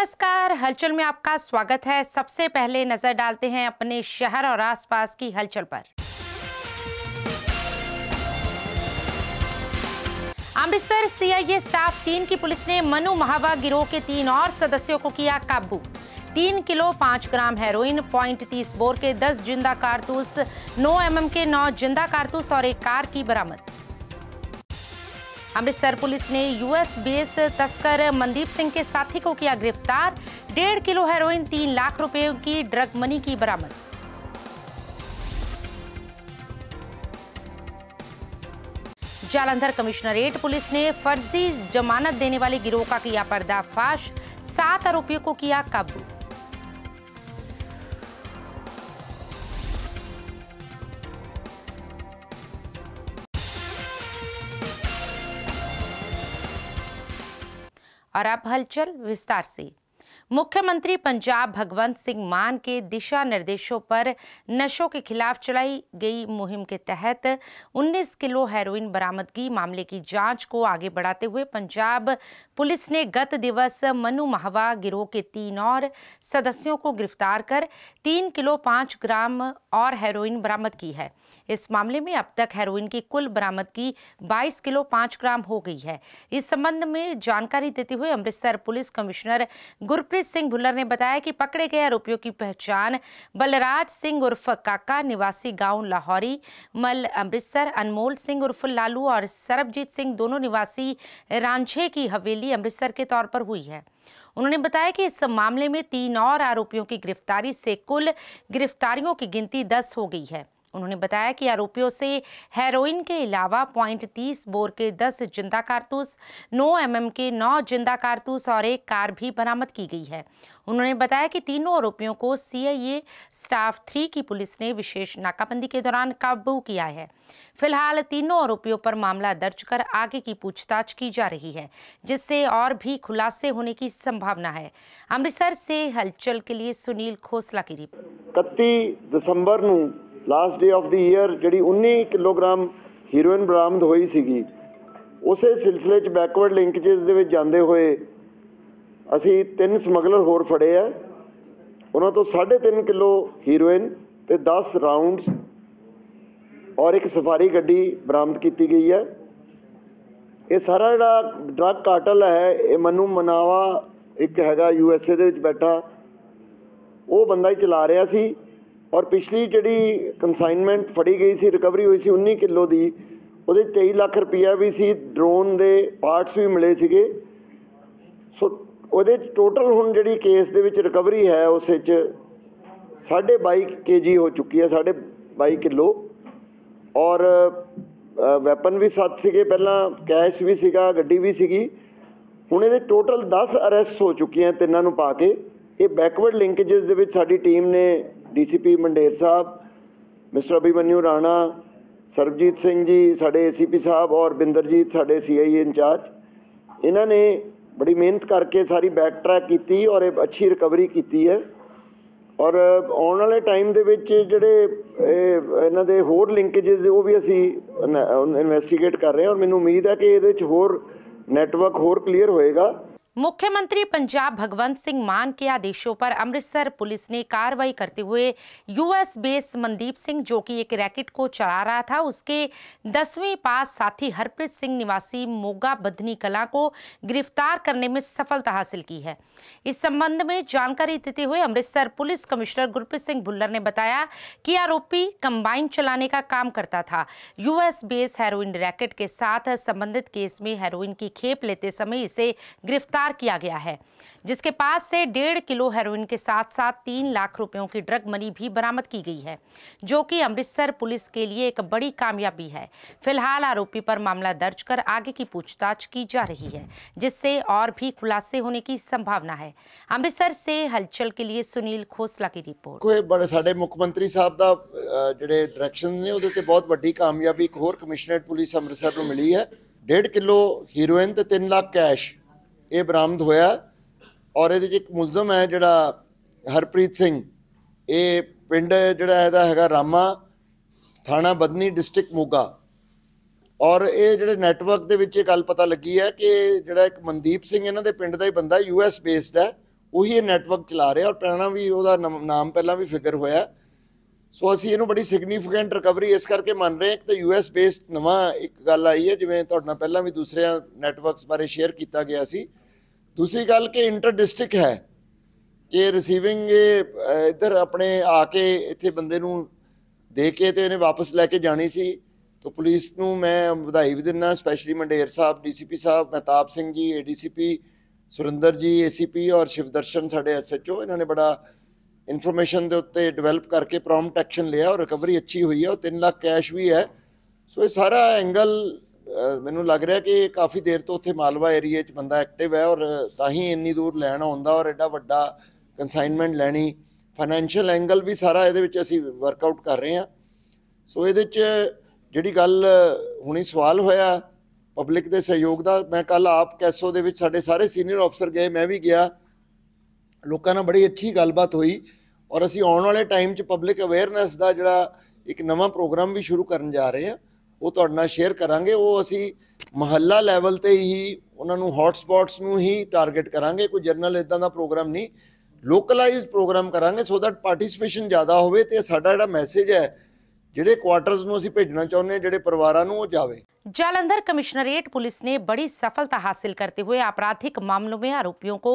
नमस्कार हलचल में आपका स्वागत है सबसे पहले नजर डालते हैं अपने शहर और आसपास की हलचल पर अमृतसर सीआईए स्टाफ तीन की पुलिस ने मनु महावा गिरोह के तीन और सदस्यों को किया काबू तीन किलो पांच ग्राम हेरोइन पॉइंट तीस बोर के दस जिंदा कारतूस नौ एमएम के नौ जिंदा कारतूस और एक कार की बरामद अमृतसर पुलिस ने यूएस बेस तस्कर मनदीप सिंह के साथी को किया गिरफ्तार डेढ़ किलो हेरोइन तीन लाख रुपए की ड्रग मनी की बरामद जालंधर कमिश्नरेट पुलिस ने फर्जी जमानत देने वाले गिरोह का किया पर्दाफाश सात आरोपियों को किया काबू और अब हलचल विस्तार से मुख्यमंत्री पंजाब भगवंत सिंह मान के दिशा निर्देशों पर नशों के खिलाफ चलाई गई मुहिम के तहत 19 किलो हेरोइन बरामदगी मामले की जांच को आगे बढ़ाते हुए पंजाब पुलिस ने गत दिवस मनु माहवा गिरोह के तीन और सदस्यों को गिरफ्तार कर तीन किलो पाँच ग्राम और हेरोइन बरामद की है इस मामले में अब तक हेरोइन की कुल बरामदगी 22 किलो पांच ग्राम हो गई है इस संबंध में जानकारी देते हुए अमृतसर पुलिस कमिश्नर गुरप्रीत सिंह भुल्लर ने बताया कि पकड़े गए आरोपियों की पहचान बलराज सिंह उर्फ काका निवासी गांव लाहौरी मल अमृतसर अनमोल सिंह उर्फ लालू और सरबजीत सिंह दोनों निवासी रांझे की हवेली भी अमृतसर के तौर पर हुई है उन्होंने बताया कि इस मामले में तीन और आरोपियों की गिरफ्तारी से कुल गिरफ्तारियों की गिनती दस हो गई है उन्होंने बताया कि आरोपियों से हेरोइन के अलावा पॉइंट तीस बोर के दस जिंदा कारतूस नौ एमएम के नौ जिंदा कारतूस और एक कार भी बरामद की गई है उन्होंने बताया कि तीनों आरोपियों को सीआईए स्टाफ थ्री की पुलिस ने विशेष नाकाबंदी के दौरान काबू किया है फिलहाल तीनों आरोपियों पर मामला दर्ज कर आगे की पूछताछ की जा रही है जिससे और भी खुलासे होने की संभावना है अमृतसर से हलचल के लिए सुनील खोसला की रिपोर्ट इकती दिसंबर में last day of the year ਜਿਹੜੀ 19 ਕਿਲੋਗ੍ਰਾਮ ਹੀਰੋਇਨ ਬਰਾਮਦ ਹੋਈ ਸੀਗੀ ਉਸੇ ਸਿਲਸਿਲੇ 'ਚ ਬੈਕਵਰਡ ਲਿੰਕੇजेस ਦੇ ਵਿੱਚ ਜਾਂਦੇ ਹੋਏ ਅਸੀਂ ਤਿੰਨ ਸਮਗਲਰ ਹੋਰ ਫੜੇ ਆ ਉਹਨਾਂ ਤੋਂ 3.5 ਕਿਲੋ ਹੀਰੋਇਨ ਤੇ 10 ਰਾਉਂਡਸ ਔਰ ਇੱਕ ਸਫਾਰੀ ਗੱਡੀ ਬਰਾਮਦ ਕੀਤੀ ਗਈ ਹੈ ਇਹ ਸਾਰਾ ਜਿਹੜਾ ਡਰੱਗ ਕਾਰਟਲ ਹੈ ਇਹ ਮਨੂ ਮਨਾਵਾ ਇੱਕ ਹੈਗਾ ਯੂਐਸਏ ਦੇ ਵਿੱਚ ਬੈਠਾ ਉਹ ਬੰਦਾ ਹੀ ਚਲਾ ਰਿਹਾ ਸੀ ਔਰ ਪਿਛਲੀ ਜਿਹੜੀ ਕਨਸਾਈਨਮੈਂਟ ਫੜੀ ਗਈ ਸੀ ਰਿਕਵਰੀ ਹੋਈ ਸੀ 19 ਕਿਲੋ ਦੀ ਉਹਦੇ 23 ਲੱਖ ਰੁਪਇਆ ਵੀ ਸੀ ਡਰੋਨ ਦੇ ਪਾਰਟਸ ਵੀ ਮਿਲੇ ਸੀਗੇ ਸੋ ਉਹਦੇ ਟੋਟਲ ਹੁਣ ਜਿਹੜੀ ਕੇਸ ਦੇ ਵਿੱਚ ਰਿਕਵਰੀ ਹੈ ਉਸ ਵਿੱਚ 22.5 ਕੇਜੀ ਹੋ ਚੁੱਕੀ ਹੈ 22 ਕਿਲੋ ਔਰ ਵੈਪਨ ਵੀ ਸੱਤ ਸੀਗੇ ਪਹਿਲਾਂ ਕੈਸ਼ ਵੀ ਸੀਗਾ ਗੱਡੀ ਵੀ ਸੀਗੀ ਹੁਣ ਇਹਦੇ ਟੋਟਲ 10 ਅਰੈਸਟ ਹੋ ਚੁੱਕੀਆਂ ਤਿੰਨਾਂ ਨੂੰ ਪਾ ਕੇ ਇਹ ਬੈਕਵਰਡ ਲਿੰਕੇजेस ਦੇ ਵਿੱਚ ਸਾਡੀ ਟੀਮ ਨੇ ਡੀਸੀਪੀ ਮੰਡੇਰ ਸਾਹਿਬ ਮਿਸਟਰ ਅਭਿਮਨਿਊ ਰਾਣਾ ਸਰਬਜੀਤ ਸਿੰਘ ਜੀ ਸਾਡੇ ਏਸੀਪੀ ਸਾਹਿਬ ਔਰ ਬਿੰਦਰਜੀਤ ਸਾਡੇ ਸੀਆਈ ਇੰਚਾਰਜ ਇਹਨਾਂ ਨੇ ਬੜੀ ਮਿਹਨਤ ਕਰਕੇ ਸਾਰੀ ਬੈਕ ਟਰੈਕ ਕੀਤੀ ਔਰ ਇਹ ਅੱਛੀ ਰਿਕਵਰੀ ਕੀਤੀ ਹੈ ਔਰ ਆਉਣ ਵਾਲੇ ਟਾਈਮ ਦੇ ਵਿੱਚ ਜਿਹੜੇ ਇਹਨਾਂ ਦੇ ਹੋਰ ਲਿੰਕੇजेस ਉਹ ਵੀ ਅਸੀਂ ਇਨਵੈਸਟੀਗੇਟ ਕਰ ਰਹੇ ਹਾਂ ਔਰ ਮੈਨੂੰ ਉਮੀਦ ਹੈ ਕਿ ਇਹਦੇ ਵਿੱਚ ਹੋਰ ਨੈਟਵਰਕ ਹੋਰ ਕਲੀਅਰ ਹੋਏਗਾ मुख्यमंत्री पंजाब भगवंत सिंह मान के आदेशों पर अमृतसर पुलिस ने कार्रवाई करते हुए यूएस बेस मनदीप सिंह जो कि एक रैकेट को चला रहा था उसके दसवीं पास साथी हरप्रीत सिंह निवासी मोगा बदनी कला को गिरफ्तार करने में सफलता हासिल की है इस संबंध में जानकारी देते हुए अमृतसर पुलिस कमिश्नर गुरप्रीत सिंह भुल्लर ने बताया कि आरोपी कंबाइन चलाने का काम करता था यूएस बेस हेरोइन रैकेट के साथ संबंधित केस में हेरोइन की खेप लेते समय इसे गिरफ्तार गिरफ्तार किया गया है जिसके पास से डेढ़ किलो हेरोइन के साथ साथ तीन लाख रुपयों की ड्रग मनी भी बरामद की गई है जो कि अमृतसर पुलिस के लिए एक बड़ी कामयाबी है फिलहाल आरोपी पर मामला दर्ज कर आगे की पूछताछ की जा रही है जिससे और भी खुलासे होने की संभावना है अमृतसर से हलचल के लिए सुनील खोसला की रिपोर्ट ਕੋਈ ਬੜੇ ਸਾਡੇ ਮੁੱਖ ਮੰਤਰੀ ਸਾਹਿਬ ਦਾ ਜਿਹੜੇ ਡਾਇਰੈਕਸ਼ਨ ਨੇ ਉਹਦੇ ਤੇ ਬਹੁਤ ਵੱਡੀ ਕਾਮਯਾਬੀ ਇੱਕ ਹੋਰ ਕਮਿਸ਼ਨਰੇਟ ਪੁਲਿਸ ਅੰਮ੍ਰਿਤਸਰ ਨੂੰ ਮਿਲੀ ਹੈ ਇਹ ਬਰਾਮਦ ਹੋਇਆ ਔਰ ਇਹਦੇ 'ਚ ਇੱਕ ਮੁਲਜ਼ਮ ਹੈ ਜਿਹੜਾ ਹਰਪ੍ਰੀਤ ਸਿੰਘ ਇਹ ਪਿੰਡ ਜਿਹੜਾ ਇਹਦਾ ਹੈਗਾ ਰਾਮਾ ਥਾਣਾ ਬਦਨੀ ਡਿਸਟ੍ਰਿਕਟ ਮੋਗਾ ਔਰ ਇਹ ਜਿਹੜੇ ਨੈਟਵਰਕ ਦੇ ਵਿੱਚ ਇਹ ਗੱਲ ਪਤਾ ਲੱਗੀ ਹੈ ਕਿ ਜਿਹੜਾ ਇੱਕ ਮਨਦੀਪ ਸਿੰਘ ਇਹਨਾਂ ਦੇ ਪਿੰਡ ਦਾ ਹੀ ਬੰਦਾ ਯੂ ਐਸ ਬੇਸਡ ਹੈ ਉਹੀ ਇਹ ਨੈਟਵਰਕ ਚਲਾ ਰਿਹਾ ਔਰ ਪਹਿਲਾਂ ਵੀ ਉਹਦਾ ਨਾਮ ਪਹਿਲਾਂ ਵੀ ਫਿਗਰ ਹੋਇਆ ਸੋ ਅਸੀਂ ਇਹਨੂੰ ਬੜੀ ਸਿਗਨੀਫੀਕੈਂਟ ਰਿਕਵਰੀ ਇਸ ਕਰਕੇ ਮੰਨ ਰਹੇ ਹਾਂ ਕਿ ਤਾਂ ਯੂਐਸ ਬੇਸਡ ਨਵਾਂ ਇੱਕ ਗੱਲ ਆਈ ਹੈ ਜਿਵੇਂ ਤੁਹਾਡੇ ਨਾਲ ਪਹਿਲਾਂ ਵੀ ਦੂਸਰਿਆਂ ਨੈਟਵਰਕਸ ਬਾਰੇ ਸ਼ੇਅਰ ਕੀਤਾ ਗਿਆ ਸੀ दूसरी गल कि इंटर डिस्ट्रिक्ट ਹੈ ਕਿ ਰਿਸੀਵਿੰਗ ਇੱਧਰ ਆਪਣੇ ਆ ਕੇ ਇੱਥੇ ਬੰਦੇ ਨੂੰ ਦੇ ਕੇ ਤੇ ਇਹਨੇ ਵਾਪਸ ਲੈ ਕੇ ਜਾਣੀ ਸੀ ਤੋ ਪੁਲਿਸ ਨੂੰ ਮੈਂ ਵਧਾਈ ਵੀ ਦਿੰਨਾ specially Mander Sahib DCP Sahib Mehtab Singh ji ADCP Surendra जी एसीपी और शिवदर्शन साढ़े एस एच ओ इन्होंने बड़ा इन्फॉर्मेशन के उत्ते डिवेलप करके प्रॉम्प्ट एक्शन लिया और रिकवरी अच्छी हुई है और तीन लाख कैश भी है सो ये सारा एंगल ਮੈਨੂੰ ਲੱਗ ਰਿਹਾ ਕਿ ਕਾਫੀ ਦੇਰ ਤੋਂ ਉੱਥੇ ਮਾਲਵਾ ਏਰੀਆ 'ਚ ਬੰਦਾ ਐਕਟਿਵ ਹੈ ਔਰ ਤਾਂ ਹੀ ਇੰਨੀ ਦੂਰ ਲੈਣ ਆਉਂਦਾ ਔਰ ਐਡਾ ਵੱਡਾ ਕਨਸਾਈਨਮੈਂਟ ਲੈਣੀ ਫਾਈਨੈਂਸ਼ੀਅਲ ਐਂਗਲ ਵੀ ਸਾਰਾ ਇਹਦੇ ਵਿੱਚ ਅਸੀਂ ਵਰਕਆਊਟ ਕਰ ਰਹੇ ਹਾਂ ਸੋ ਇਹਦੇ 'ਚ ਜਿਹੜੀ ਗੱਲ ਹੁਣੀ ਸਵਾਲ ਹੋਇਆ ਪਬਲਿਕ ਦੇ ਸਹਿਯੋਗ ਦਾ ਮੈਂ ਕੱਲ ਆਪ ਕੈਸੋ ਦੇ ਵਿੱਚ ਸਾਡੇ ਸਾਰੇ ਸੀਨੀਅਰ ਅਫਸਰ ਗਏ ਮੈਂ ਵੀ ਗਿਆ ਲੋਕਾਂ ਨਾਲ ਬੜੀ ਅੱਛੀ ਗੱਲਬਾਤ ਹੋਈ ਔਰ ਅਸੀਂ ਆਉਣ ਵਾਲੇ ਟਾਈਮ 'ਚ ਪਬਲਿਕ ਅਵੇਅਰਨੈਸ ਦਾ ਜਿਹੜਾ ਇੱਕ ਨਵਾਂ ਪ੍ਰੋਗਰਾਮ ਵੀ ਸ਼ੁਰੂ ਕਰਨ ਜਾ ਰਹੇ ਹਾਂ ਉਹ ਤੁਹਾਡੇ ਨਾਲ ਸ਼ੇਅਰ ਕਰਾਂਗੇ ਉਹ ਅਸੀਂ ਮਹੱਲਾ ਲੈਵਲ ਤੇ ਹੀ ਉਹਨਾਂ ਨੂੰ ਹੌਟ ਸਪੌਟਸ ਨੂੰ ਹੀ ਟਾਰਗੇਟ ਕਰਾਂਗੇ ਕੋਈ ਜਨਰਲ ਇਦਾਂ ਦਾ ਪ੍ਰੋਗਰਾਮ ਨਹੀਂ ਲੋਕਲਾਈਜ਼ਡ ਪ੍ਰੋਗਰਾਮ ਕਰਾਂਗੇ ਸੋ ਦੈਟ ਪਾਰਟਿਸਿਪੇਸ਼ਨ ਜ਼ਿਆਦਾ ਹੋਵੇ ਤੇ ਸਾਡਾ ਜਿਹੜਾ ਮੈਸੇਜ ਹੈ ਜਿਹੜੇ ਕੁਆਟਰਸ ਨੂੰ ਅਸੀਂ ਭੇਜਣਾ ਚਾਹੁੰਦੇ ਹਾਂ ਜਿਹੜੇ ਪਰਿਵਾਰਾਂ ਨੂੰ ਉਹ ਜਾਵੇ जालंधर कमिश्नरेट पुलिस ने बड़ी सफलता हासिल करते हुए आपराधिक मामलों में आरोपियों को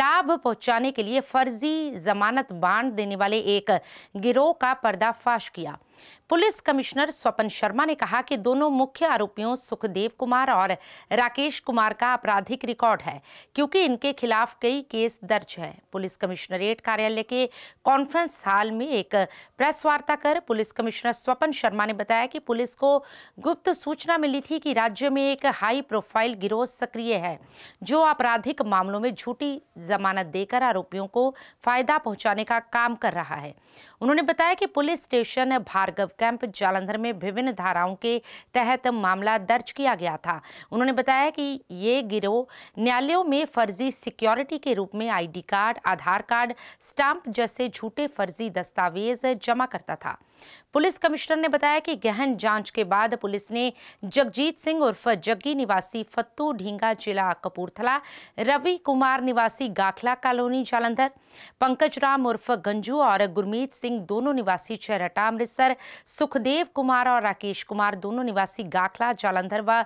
लाभ पहुंचाने के लिए फर्जी जमानत बांड देने वाले एक गिरोह का पर्दाफाश किया पुलिस कमिश्नर स्वपन शर्मा ने कहा कि दोनों मुख्य आरोपियों सुखदेव कुमार और राकेश कुमार का आपराधिक रिकॉर्ड है क्योंकि इनके खिलाफ कई केस दर्ज हैं पुलिस कमिश्नरेट कार्यालय के कॉन्फ्रेंस हॉल में एक प्रेस वार्ता कर पुलिस कमिश्नर स्वपन शर्मा ने बताया कि पुलिस को गुप्त सूचना मिली थी कि राज्य में एक हाई प्रोफाइल गिरोह सक्रिय है जो आपराधिक मामलों में झूठी जमानत देकर आरोपियों को फायदा पहुंचाने का काम कर रहा है उन्होंने बताया कि police station Bhargav camp Jalandhar में विभिन्न धाराओं के तहत मामला दर्ज किया गया था उन्होंने बताया कि ये गिरोह न्यायालयों में फर्जी सिक्योरिटी के रूप में ID card Aadhaar card stamp जैसे झूठे फर्जी दस्तावेज जमा करता था पुलिस कमिश्नर ने बताया कि गहन जांच के बाद पुलिस ने जगजीत सिंह उर्फ जग्गी निवासी फत्तू ढींगा जिला कपूरथला रवि कुमार निवासी गाखला कॉलोनी जालंधर पंकज राम उर्फ गंजू और गुरमीत सिंह सिंह दोनों निवासी चहरटा अमृतसर सुखदेव कुमार और राकेश कुमार दोनों निवासी गाखला जालंधर व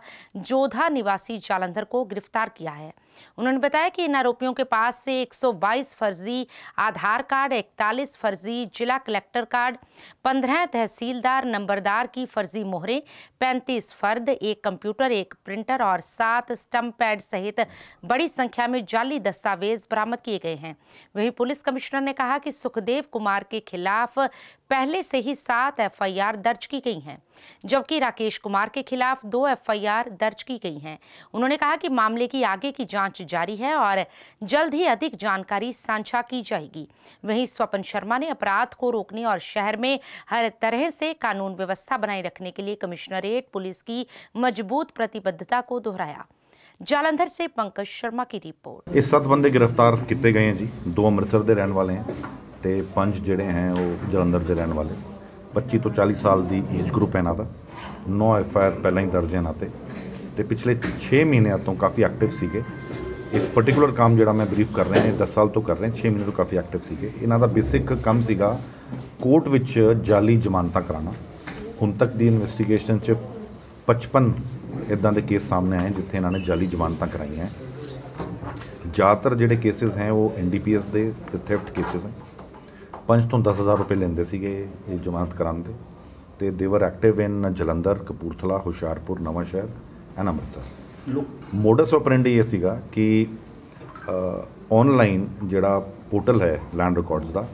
जोधा निवासी जालंधर को गिरफ्तार किया है उन्होंने बताया कि इन आरोपियों के पास से 122 फर्जी आधार कार्ड 41 फर्जी जिला कलेक्टर कार्ड 15 तहसीलदार नंबरदार की फर्जी मोहरे 35 फर्द एक कंप्यूटर एक प्रिंटर और सात स्टम्प पैड सहित बड़ी संख्या में जाली दस्तावेज बरामद किए गए हैं वहीं पुलिस कमिश्नर ने कहा कि सुखदेव कुमार के खिलाफ पहले से ही सात एफआईआर दर्ज की गई हैं जबकि राकेश कुमार के खिलाफ दो एफआईआर दर्ज की गई हैं उन्होंने कहा कि मामले की आगे की जांच जारी है और जल्द ही अधिक जानकारी साझा की जाएगी वहीं स्वपन शर्मा ने अपराध को रोकने और शहर में हर तरह से कानून व्यवस्था बनाए रखने के लिए कमिश्नरेट पुलिस की मजबूत प्रतिबद्धता को दोहराया जालंधर से पंकज शर्मा की रिपोर्ट इस सत बंदे गिरफ्तार किए गए हैं जी दो अमृतसर के रहने वाले हैं ਤੇ ਪੰਜ ਜਿਹੜੇ ਹੈ ਉਹ ਜਲੰਧਰ ਦੇ ਰਹਿਣ ਵਾਲੇ 25 ਤੋਂ 40 ਸਾਲ ਦੀ ਏਜ ਗਰੁੱਪ ਹੈ ਨਾ ਦਾ 9 ਐਫ ਆਰ ਪਹਿਲਾਂ ਹੀ ਦਰਜ ਹੈ ਨਾ ਤੇ ਤੇ ਪਿਛਲੇ 6 ਮਹੀਨਿਆਂ ਤੋਂ ਕਾਫੀ ਐਕਟਿਵ ਸੀਗੇ ਇੱਕ ਪਾਰਟਿਕੂਲਰ ਕੰਮ ਜਿਹੜਾ ਮੈਂ ਬਰੀਫ ਕਰ ਰਿਹਾ ਹਾਂ 10 ਸਾਲ ਤੋਂ ਕਰ ਰਹੇ 6 ਮਹੀਨੇ ਤੋਂ ਕਾਫੀ ਐਕਟਿਵ ਸੀਗੇ ਇਹਨਾਂ ਦਾ ਬੇਸਿਕ ਕੰਮ ਸੀਗਾ ਕੋਰਟ ਵਿੱਚ ਜਾਲੀ ਜ਼ਮਾਨਤਾਂ ਕਰਾਣਾ ਹੁਣ ਤੱਕ ਦੀ ਇਨਵੈਸਟੀਗੇਸ਼ਨ 'ਚ 55 ਇਦਾਂ ਦੇ ਕੇਸ ਸਾਹਮਣੇ ਆਏ ਜਿੱਥੇ ਇਹਨਾਂ ਨੇ ਜਾਲੀ ਜ਼ਮਾਨਤਾਂ ਕਰਾਈਆਂ ਜ਼ਿਆਦਾਤਰ ਜਿਹੜੇ ਕੇਸਿਸ ਹੈ ਉਹ ਐਨਡੀਪੀਐਸ ਦੇ ਤੇ ਥੈਫਟ ਕੇਸਿਸ ਹੈ 5 ਤੋਂ 10000 ਰੁਪਏ ਲੈਂਦੇ ਸੀਗੇ ਇਹ ਜ਼ਮਾਨਤ ਕਰਾਉਣ ਦੇ ਤੇ ਦੇ ਵਰ active in Jalandhar Kapurthala Hoshiarpur Nawanshahr and Amritsar modus operandi ਇਹ ਸੀਗਾ ਕਿ ਆਨਲਾਈਨ ਜਿਹੜਾ ਪੋਰਟਲ ਹੈ ਲੈਂਡ ਰਿਕਾਰਡਸ ਦਾ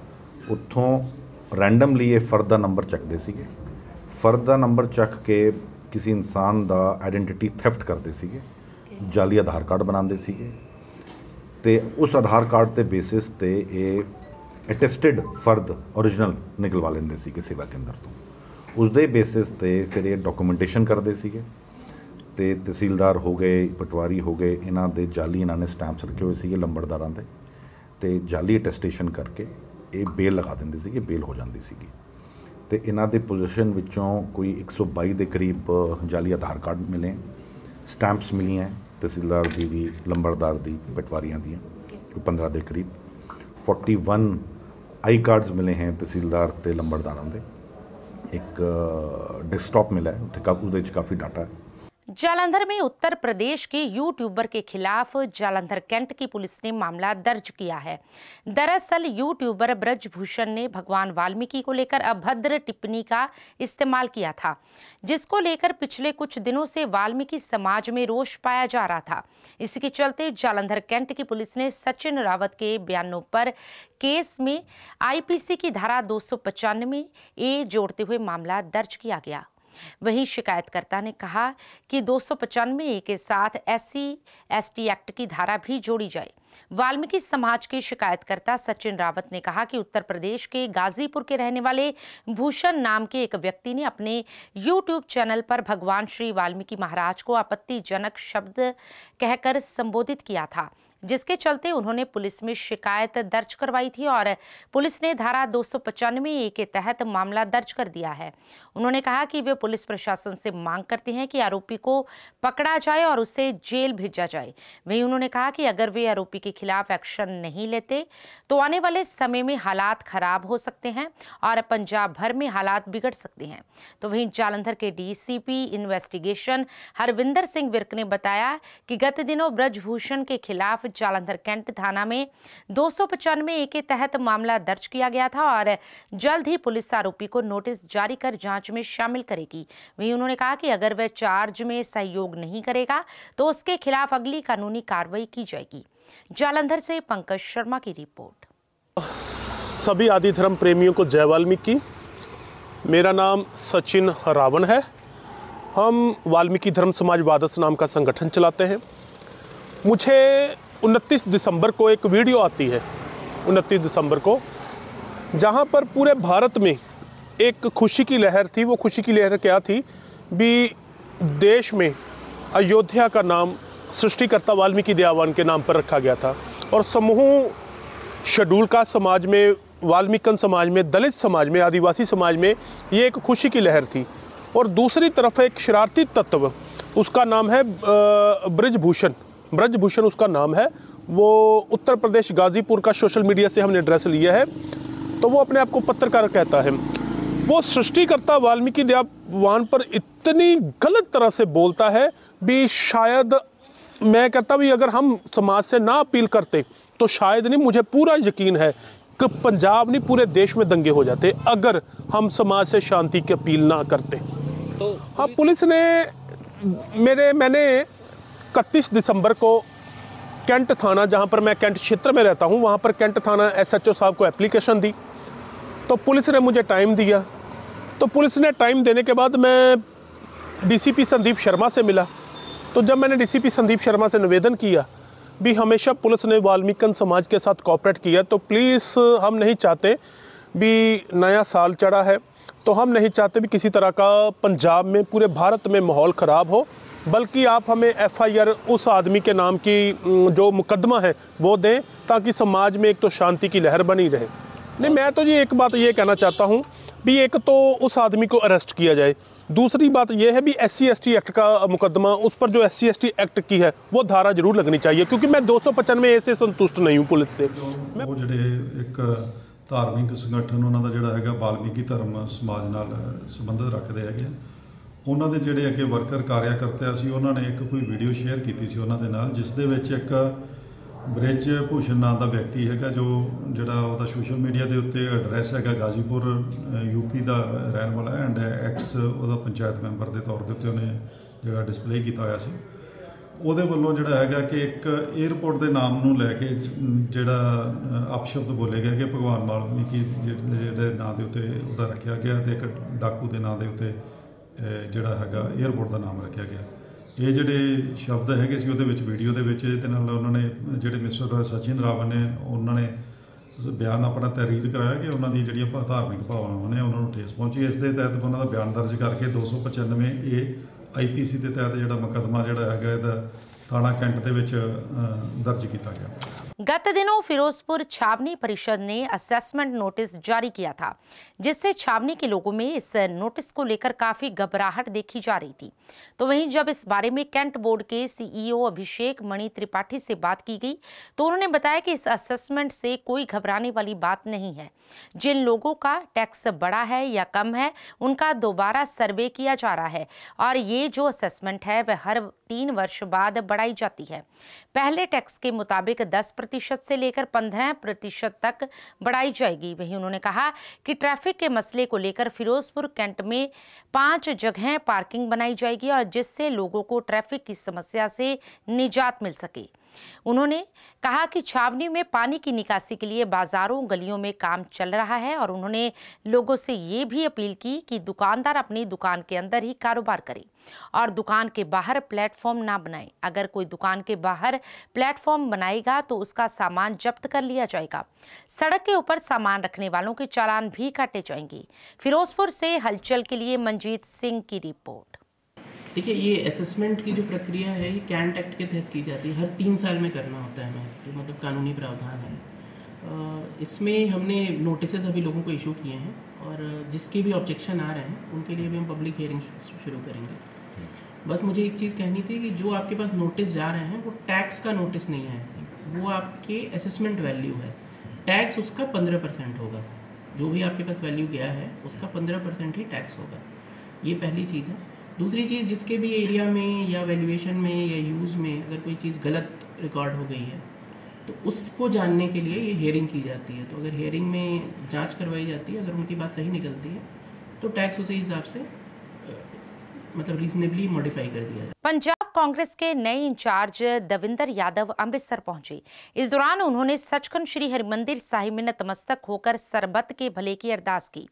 ਉੱਥੋਂ ਰੈਂਡਮਲੀ ਇਹ ਫਰਦ ਦਾ ਨੰਬਰ ਚੱਕਦੇ ਸੀਗੇ ਫਰਦ ਦਾ ਨੰਬਰ ਚੱਕ ਕੇ ਕਿਸੇ ਇਨਸਾਨ ਦਾ ਆਇਡੈਂਟੀਟੀ ਥੈਫਟ ਕਰਦੇ ਸੀਗੇ ਜਾਲੀ ਆਧਾਰ ਕਾਰਡ ਬਣਾਉਂਦੇ ਸੀਗੇ ਤੇ ਉਸ ਆਧਾਰ ਕਾਰਡ ਤੇ ਬੇਸਿਸ ਤੇ ਇਹ ਅਟੈਸਟਡ ਫਰਦ origignal ਨਿਕਲਵਾ ਲੈਂਦੇ ਸੀ ਕਿਸੇ ਸੇਵਾ ਕੇਂਦਰ ਤੋਂ ਉਸ ਦੇ ਬੇਸਿਸ ਤੇ ਫਿਰ ਇਹ ਡਾਕੂਮੈਂਟੇਸ਼ਨ ਕਰਦੇ ਸੀਗੇ ਤੇ ਤਹਿਸੀਲਦਾਰ ਹੋ ਗਏ ਪਟਵਾਰੀ ਹੋ ਗਏ ਇਹਨਾਂ ਦੇ ਜਾਲੀ ਇਹਨਾਂ ਨੇ ਸਟੈਂਪਸ ਰੱਖੇ ਹੋਏ ਸੀਗੇ ਲੰਬੜਦਾਰਾਂ ਦੇ ਤੇ ਜਾਲੀ ਅਟੈਸਟੇਸ਼ਨ ਕਰਕੇ ਇਹ ਬੇਲ ਲਗਾ ਦਿੰਦੇ ਸੀਗੇ ਬੇਲ ਹੋ ਜਾਂਦੀ ਸੀਗੀ ਤੇ ਇਹਨਾਂ ਦੇ ਪੋਜੀਸ਼ਨ ਵਿੱਚੋਂ ਕੋਈ 122 ਦੇ ਕਰੀਬ ਜਾਲੀ ਆਧਾਰ ਕਾਰਡ ਮਿਲੇ ਸਟੈਂਪਸ ਮਿਲੀਆਂ ਤਹਿਸੀਲਦਾਰ ਦੀ ਵੀ ਲੰਬੜਦਾਰ ਦੀ ਪਟਵਾਰੀਆਂ ਦੀਆਂ 15 ਦੇ ਕਰੀਬ आई कार्ड्स मिले हैं ਤਹਿਸੀਲਦਾਰ ਤੇ ਲੰਬੜਦਾਰਾਂ ਦੇ ਇੱਕ ਡੈਸਕਟਾਪ ਮਿਲਾ ਹੈ ਉੱਥੇ ਕਾਕੂ ਦੇ ਵਿੱਚ ਕਾਫੀ ਡਾਟਾ ਹੈ जालंधर में उत्तर प्रदेश के यूट्यूबर के खिलाफ जालंधर कैंट की पुलिस ने मामला दर्ज किया है दरअसल यूट्यूबर ब्रजभूषण ने भगवान वाल्मीकि को लेकर अभद्र टिप्पणी का इस्तेमाल किया था जिसको लेकर पिछले कुछ दिनों से वाल्मीकि समाज में रोष पाया जा रहा था इसके चलते जालंधर कैंट की पुलिस ने सचिन रावत के बयानों पर केस में आई की धारा दो सौ ए जोड़ते हुए मामला दर्ज किया गया वहीं शिकायतकर्ता ने कहा कि दो सौ के साथ एस सी एक्ट की धारा भी जोड़ी जाए वाल्मीकि समाज के शिकायतकर्ता सचिन रावत ने कहा कि उत्तर प्रदेश के गाजीपुर के रहने वाले भूषण नाम के एक व्यक्ति ने अपने यूट्यूब चैनल पर भगवान श्री वाल्मीकि महाराज को आपत्तिजनक शब्द कहकर संबोधित किया था जिसके चलते उन्होंने पुलिस में शिकायत दर्ज करवाई थी और पुलिस ने धारा दो ए के तहत मामला दर्ज कर दिया है उन्होंने कहा कि वे पुलिस प्रशासन से मांग करते हैं कि आरोपी को पकड़ा जाए और उसे जेल भेजा जाए वहीं उन्होंने कहा कि अगर वे आरोपी के खिलाफ एक्शन नहीं लेते तो आने वाले समय में हालात खराब हो सकते हैं और पंजाब भर में हालात बिगड़ सकते हैं तो वहीं जालंधर के डीसीपी इन्वेस्टिगेशन हरविंदर सिंह विर्क ने बताया कि गत दिनों ब्रजभूषण के खिलाफ जालंधर कैंट थाना में दो ए के तहत मामला दर्ज किया गया था और जल्द ही पुलिस आरोपी को नोटिस जारी कर जांच में शामिल करेगी वहीं उन्होंने कहा कि अगर वह चार्ज में सहयोग नहीं करेगा तो उसके खिलाफ अगली कानूनी कार्रवाई की जाएगी जालंधर से पंकज शर्मा की रिपोर्ट सभी आदि धर्म प्रेमियों को जय वाल्मीकि मेरा नाम सचिन रावण है हम वाल्मीकि धर्म समाज वादस नाम का संगठन चलाते हैं मुझे उनतीस दिसंबर को एक वीडियो आती है उनतीस दिसंबर को जहाँ पर पूरे भारत में एक खुशी की लहर थी वो खुशी की लहर क्या थी भी देश में अयोध्या का नाम सृष्टिकर्ता वाल्मीकि दयावान के नाम पर रखा गया था और समूह शेड्यूल का समाज में वाल्मीकन समाज में दलित समाज में आदिवासी समाज में ये एक खुशी की लहर थी और दूसरी तरफ एक शरारती तत्व उसका नाम है ब्रजभूषण ब्रजभूषण उसका नाम है वो उत्तर प्रदेश गाजीपुर का सोशल मीडिया से हमने एड्रेस लिया है तो वो अपने आप को पत्रकार कहता है वो सृष्टिकर्ता वाल्मीकि देवान पर इतनी गलत तरह से बोलता है भी शायद मैं कहता भी अगर हम समाज से ना अपील करते तो शायद नहीं मुझे पूरा यकीन है कि पंजाब नहीं पूरे देश में दंगे हो जाते अगर हम समाज से शांति की अपील ना करते तो हाँ पुलिस ने मेरे मैंने इकतीस दिसंबर को कैंट थाना जहाँ पर मैं कैंट क्षेत्र में रहता हूँ वहाँ पर कैंट थाना एसएचओ साहब को एप्लीकेशन दी तो पुलिस ने मुझे टाइम दिया तो पुलिस ने टाइम देने के बाद मैं डीसीपी संदीप शर्मा से मिला तो जब मैंने डीसीपी संदीप शर्मा से निवेदन किया भी हमेशा पुलिस ने वाल्मीकन समाज के साथ कॉपरेट किया तो प्लीज़ हम नहीं चाहते भी नया साल चढ़ा है तो हम नहीं चाहते भी किसी तरह का पंजाब में पूरे भारत में माहौल ख़राब हो बल्कि आप हमें एफआईआर उस आदमी के नाम की जो मुकदमा है वो दें ताकि समाज में एक तो शांति की लहर बनी रहे नहीं मैं तो ये एक बात ये कहना चाहता हूँ भी एक तो उस आदमी को अरेस्ट किया जाए दूसरी बात यह है भी एस सी एक्ट का मुकदमा उस पर जो एस सी एक्ट की है वो धारा जरूर लगनी चाहिए क्योंकि मैं दो सौ पचानवे ऐसे संतुष्ट नहीं हूँ पुलिस से मैं वो एक ਧਾਰਮਿਕ ਸੰਗਠਨ ਉਹਨਾਂ ਦਾ ਜਿਹੜਾ ਹੈਗਾ ਬਾਲਮੀਕੀ ਧਰਮ ਸਮਾਜ ਨਾਲ ਸੰਬੰਧਿਤ ਰੱਖਦੇ ਉਹਨਾਂ ਦੇ ਜਿਹੜੇ ਅੱਗੇ ਵਰਕਰ ਕਾਰਿਆ ਕਰਤੇ ਸੀ ਉਹਨਾਂ ਨੇ ਇੱਕ ਕੋਈ ਵੀਡੀਓ ਸ਼ੇਅਰ ਕੀਤੀ ਸੀ ਉਹਨਾਂ ਦੇ ਨਾਲ ਜਿਸ ਦੇ ਵਿੱਚ ਇੱਕ ਬ੍ਰਿਜ ਭੂਸ਼ਣ ਨਾਮ ਦਾ ਵਿਅਕਤੀ ਹੈਗਾ ਜੋ ਜਿਹੜਾ ਉਹਦਾ ਸੋਸ਼ਲ ਮੀਡੀਆ ਦੇ ਉੱਤੇ ਐਡਰੈਸ ਹੈਗਾ ਗਾਜ਼ੀਪੁਰ ਯੂਪੀ ਦਾ ਰਹਿਣ ਵਾਲਾ ਹੈ ਐਂਡ ਐਕਸ ਉਹਦਾ ਪੰਚਾਇਤ ਮੈਂਬਰ ਦੇ ਤੌਰ ਦੇ ਉੱਤੇ ਉਹਨੇ ਜਿਹੜਾ ਡਿਸਪਲੇ ਕੀਤਾ ਹੋਇਆ ਸੀ ਉਹਦੇ ਵੱਲੋਂ ਜਿਹੜਾ ਹੈਗਾ ਕਿ ਇੱਕ 에어ਪੋਰਟ ਦੇ ਨਾਮ ਨੂੰ ਲੈ ਕੇ ਜਿਹੜਾ ਅਪਸ਼ਬਦ ਬੋਲੇ ਗਏ ਕਿ ਭਗਵਾਨ ਮਾਲਕ ਨੇ ਕੀ ਜਿਹੜੇ ਨਾਂ ਦੇ ਉੱਤੇ ਉਹਦਾ ਰੱਖਿਆ ਗਿਆ ਤੇ ਇੱਕ ਡਾਕੂ ਦੇ ਨਾਂ ਦੇ ਉੱਤੇ ਜਿਹੜਾ ਹੈਗਾ 에어ਪੋਰਟ ਦਾ ਨਾਮ ਰੱਖਿਆ ਗਿਆ ਇਹ ਜਿਹੜੇ ਸ਼ਬਦ ਹੈਗੇ ਸੀ ਉਹਦੇ ਵਿੱਚ ਵੀਡੀਓ ਦੇ ਵਿੱਚ ਇਹਦੇ ਨਾਲ ਉਹਨਾਂ ਨੇ ਜਿਹੜੇ ਮਿਸਟਰ ਸਚਿਨ ਰਾਵਨ ਨੇ ਉਹਨਾਂ ਨੇ ਬਿਆਨ ਆਪਣਾ ਤਹਿਰੀਰ ਕਰਾਇਆ ਕਿ ਉਹਨਾਂ ਦੀ ਜਿਹੜੀਆਂ ਧਾਰਮਿਕ ਭਾਵਨਾਵਾਂ ਨੇ ਉਹਨਾਂ ਨੂੰ ਠੇਸ ਪਹੁੰਚੀ ਇਸ ਦੇ ਤਹਿਤ ਉਹਨਾਂ ਦਾ ਬਿਆਨ ਦਰਜ ਕਰਕੇ 295 ਏ ਆਈਪੀਸੀ ਦੇ ਤਹਿਤ ਜਿਹੜਾ ਮੁਕਦਮਾ ਜਿਹੜਾ ਹੈਗਾ ਇਹਦਾ ਥਾਣਾ ਕੈਂਟ ਦੇ ਵਿੱਚ ਦਰਜ ਕੀਤਾ ਗਿਆ गत दिनों फिरोजपुर छावनी परिषद ने असेसमेंट नोटिस जारी किया था जिससे छावनी के लोगों में इस नोटिस को लेकर काफी घबराहट देखी जा रही थी तो वहीं जब इस बारे में कैंट बोर्ड के सीईओ e अभिषेक मणि त्रिपाठी से बात की गई तो उन्होंने बताया कि इस असेसमेंट से कोई घबराने वाली बात नहीं है जिन लोगों का टैक्स बड़ा है या कम है उनका दोबारा सर्वे किया जा रहा है और ये जो असेसमेंट है वह हर तीन वर्ष बाद बढ़ाई जाती है पहले टैक्स के मुताबिक 10 प्रतिशत से लेकर 15 प्रतिशत तक बढ़ाई जाएगी वहीं उन्होंने कहा कि ट्रैफिक के मसले को लेकर फिरोजपुर कैंट में पांच जगह पार्किंग बनाई जाएगी और जिससे लोगों को ट्रैफिक की समस्या से निजात मिल सके उन्होंने कहा कि छावनी में पानी की निकासी के लिए बाजारों गलियों में काम चल रहा है और उन्होंने लोगों से ये भी अपील की कि दुकानदार अपनी दुकान के अंदर ही कारोबार करें और दुकान के बाहर प्लेटफॉर्म ना बनाएं अगर कोई दुकान के बाहर प्लेटफॉर्म बनाएगा तो उसका सामान जब्त कर लिया जाएगा सड़क के ऊपर सामान रखने वालों के चालान भी काटे जाएंगे फिरोजपुर से हलचल के लिए मंजीत सिंह की रिपोर्ट देखिए ये असेसमेंट की जो प्रक्रिया है ये कैंट एक्ट के तहत की जाती है हर तीन साल में करना होता है हमें जो मतलब कानूनी प्रावधान है इसमें हमने नोटिस अभी लोगों को इशू किए हैं और जिसके भी ऑब्जेक्शन आ रहे हैं उनके लिए भी हम पब्लिक हेयरिंग शुरू करेंगे बस मुझे एक चीज़ कहनी थी कि जो आपके पास नोटिस जा रहे हैं वो टैक्स का नोटिस नहीं है वो आपके असेसमेंट वैल्यू है टैक्स उसका पंद्रह परसेंट होगा जो भी आपके पास वैल्यू गया है उसका पंद्रह परसेंट ही टैक्स होगा ये पहली चीज़ है दूसरी चीज़ जिसके भी एरिया में या वैल्यूएशन में या यूज़ में अगर कोई चीज़ गलत रिकॉर्ड हो गई है तो उसको जानने के लिए ये हेयरिंग की जाती है तो अगर हेयरिंग में जांच करवाई जाती है अगर उनकी बात सही निकलती है तो टैक्स उसी हिसाब से मतलब रीजनेबली मॉडिफाई कर दिया जाए कांग्रेस के नए इंचार्ज दविंदर यादव अमृतसर पहुंचे इस दौरान उन्होंने सचखंड श्री हरिमंदिर साहिब में नतमस्तक होकर सरबत के भले की अरदास की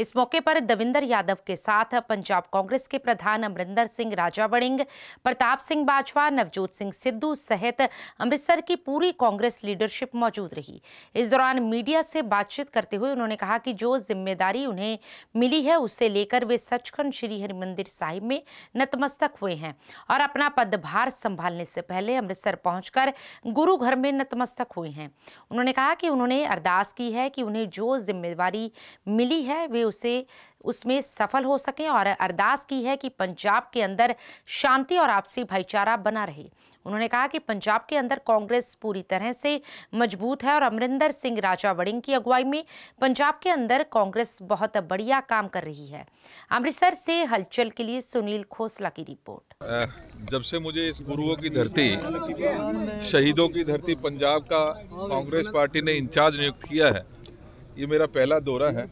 इस मौके पर दविंदर यादव के साथ पंजाब कांग्रेस के प्रधान अमरिंदर सिंह राजा बड़िंग प्रताप सिंह बाजवा नवजोत सिंह सिद्धू सहित अमृतसर की पूरी कांग्रेस लीडरशिप मौजूद रही इस दौरान मीडिया से बातचीत करते हुए उन्होंने कहा कि जो जिम्मेदारी उन्हें मिली है उसे लेकर वे सचखंड श्री हरिमंदिर साहिब में नतमस्तक हुए हैं और अपना अपना पदभार संभालने से पहले अमृतसर पहुंचकर गुरु घर में नतमस्तक हुए हैं उन्होंने कहा कि उन्होंने अरदास की है कि उन्हें जो जिम्मेदारी मिली है वे उसे उसमें सफल हो सकें और अरदास की है कि पंजाब के अंदर शांति और आपसी भाईचारा बना रहे उन्होंने कहा कि पंजाब के अंदर कांग्रेस पूरी तरह से मजबूत है और अमरिंदर सिंह राजा वड़िंग की अगुवाई में पंजाब के अंदर कांग्रेस बहुत बढ़िया काम कर रही है अमृतसर से हलचल के लिए सुनील खोसला की रिपोर्ट जब से मुझे इस गुरुओं की धरती शहीदों की धरती पंजाब का कांग्रेस पार्टी ने इंचार्ज नियुक्त किया है ये मेरा पहला दौरा है